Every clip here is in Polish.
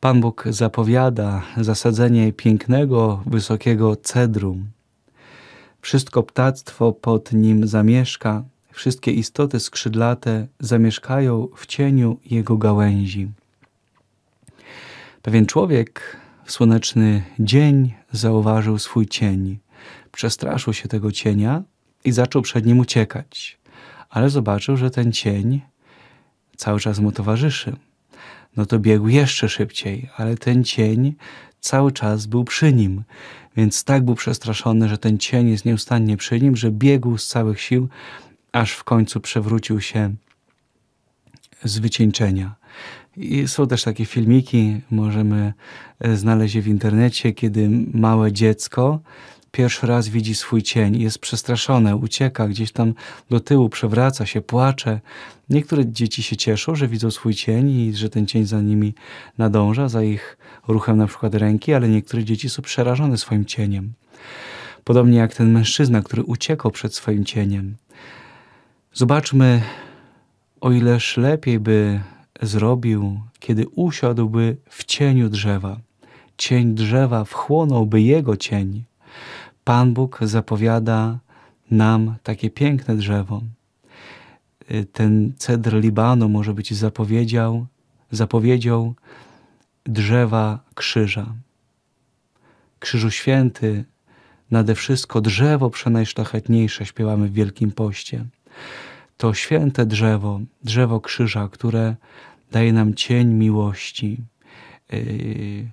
Pan Bóg zapowiada zasadzenie pięknego, wysokiego cedru. Wszystko ptactwo pod nim zamieszka, wszystkie istoty skrzydlate zamieszkają w cieniu jego gałęzi. Pewien człowiek w słoneczny dzień zauważył swój cień. Przestraszył się tego cienia i zaczął przed nim uciekać, ale zobaczył, że ten cień cały czas mu towarzyszy no to biegł jeszcze szybciej, ale ten cień cały czas był przy nim. Więc tak był przestraszony, że ten cień jest nieustannie przy nim, że biegł z całych sił, aż w końcu przewrócił się z wycieńczenia. I są też takie filmiki, możemy e, znaleźć je w internecie, kiedy małe dziecko pierwszy raz widzi swój cień, jest przestraszone, ucieka gdzieś tam do tyłu, przewraca się, płacze. Niektóre dzieci się cieszą, że widzą swój cień i że ten cień za nimi nadąża, za ich ruchem na przykład ręki, ale niektóre dzieci są przerażone swoim cieniem. Podobnie jak ten mężczyzna, który uciekał przed swoim cieniem. Zobaczmy, o ileż lepiej by zrobił, kiedy usiadłby w cieniu drzewa. Cień drzewa wchłonąłby jego cień. Pan Bóg zapowiada nam takie piękne drzewo. Y, ten cedr Libanu może być zapowiedział, zapowiedzią drzewa krzyża. Krzyżu Święty, nade wszystko drzewo przenajszlachetniejsze śpiewamy w Wielkim Poście. To święte drzewo, drzewo krzyża, które daje nam cień miłości, yy,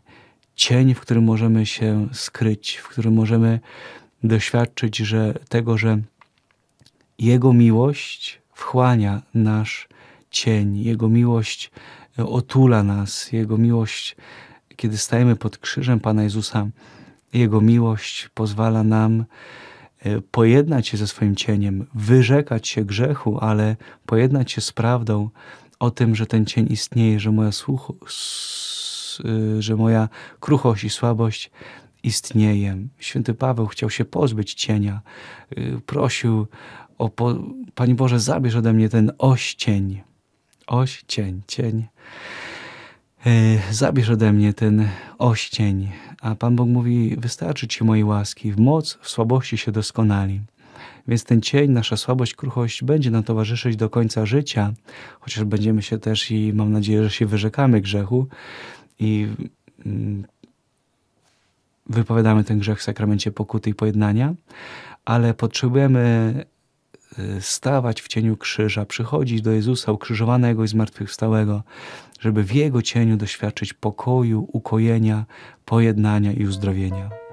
cień, w którym możemy się skryć, w którym możemy doświadczyć że tego, że Jego miłość wchłania nasz cień, Jego miłość e, otula nas, Jego miłość, kiedy stajemy pod krzyżem Pana Jezusa, Jego miłość pozwala nam e, pojednać się ze swoim cieniem, wyrzekać się grzechu, ale pojednać się z prawdą o tym, że ten cień istnieje, że moja słuchu Y, że moja kruchość i słabość istnieje. Święty Paweł chciał się pozbyć cienia. Y, prosił o, po... Panie Boże, zabierz ode mnie ten oścień. Oś, cień, cień. Y, zabierz ode mnie ten oścień. A Pan Bóg mówi, wystarczy Ci mojej łaski. W moc, w słabości się doskonali. Więc ten cień, nasza słabość, kruchość będzie nam towarzyszyć do końca życia, chociaż będziemy się też i mam nadzieję, że się wyrzekamy grzechu, i mm, wypowiadamy ten grzech w sakramencie pokuty i pojednania, ale potrzebujemy y, stawać w cieniu krzyża, przychodzić do Jezusa ukrzyżowanego i zmartwychwstałego, żeby w Jego cieniu doświadczyć pokoju, ukojenia, pojednania i uzdrowienia.